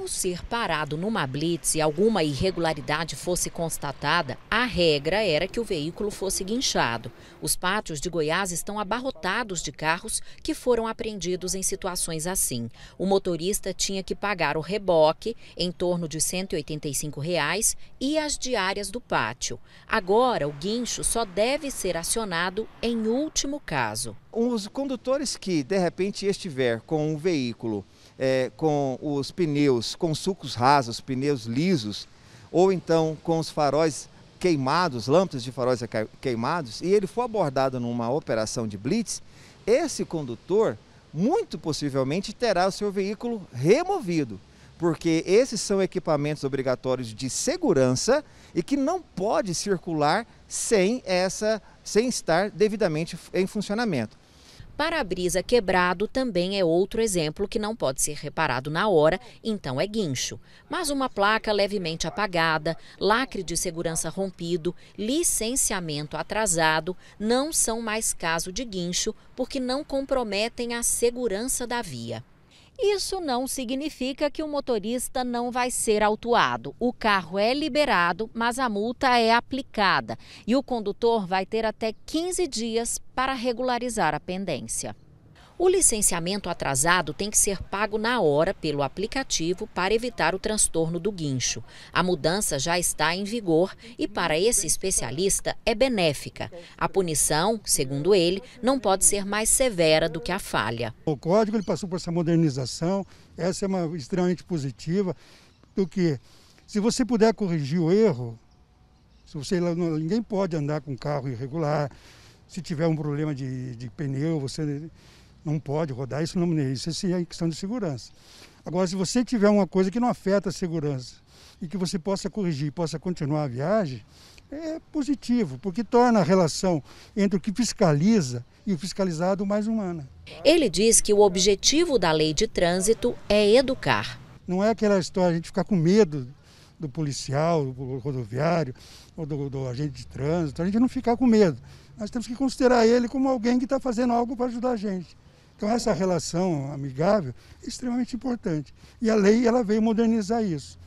Ao ser parado numa blitz e alguma irregularidade fosse constatada, a regra era que o veículo fosse guinchado. Os pátios de Goiás estão abarrotados de carros que foram apreendidos em situações assim. O motorista tinha que pagar o reboque, em torno de R$ 185, reais, e as diárias do pátio. Agora, o guincho só deve ser acionado em último caso. Os condutores que, de repente, estiver com um veículo é, com os pneus com sucos rasos, pneus lisos, ou então com os faróis queimados, lâmpadas de faróis queimados, e ele for abordado numa operação de blitz, esse condutor muito possivelmente terá o seu veículo removido, porque esses são equipamentos obrigatórios de segurança e que não pode circular sem essa sem estar devidamente em funcionamento. Para-brisa quebrado também é outro exemplo que não pode ser reparado na hora, então é guincho. Mas uma placa levemente apagada, lacre de segurança rompido, licenciamento atrasado não são mais caso de guincho porque não comprometem a segurança da via. Isso não significa que o motorista não vai ser autuado. O carro é liberado, mas a multa é aplicada e o condutor vai ter até 15 dias para regularizar a pendência. O licenciamento atrasado tem que ser pago na hora pelo aplicativo para evitar o transtorno do guincho. A mudança já está em vigor e, para esse especialista, é benéfica. A punição, segundo ele, não pode ser mais severa do que a falha. O código ele passou por essa modernização, essa é uma extremamente positiva, porque se você puder corrigir o erro, se você ninguém pode andar com carro irregular, se tiver um problema de, de pneu, você não pode rodar isso não isso é questão de segurança. Agora, se você tiver uma coisa que não afeta a segurança e que você possa corrigir, possa continuar a viagem, é positivo, porque torna a relação entre o que fiscaliza e o fiscalizado mais humana. Ele diz que o objetivo da lei de trânsito é educar. Não é aquela história de a gente ficar com medo do policial, do rodoviário, ou do, do agente de trânsito, a gente não ficar com medo. Nós temos que considerar ele como alguém que está fazendo algo para ajudar a gente. Então essa relação amigável é extremamente importante. E a lei ela veio modernizar isso.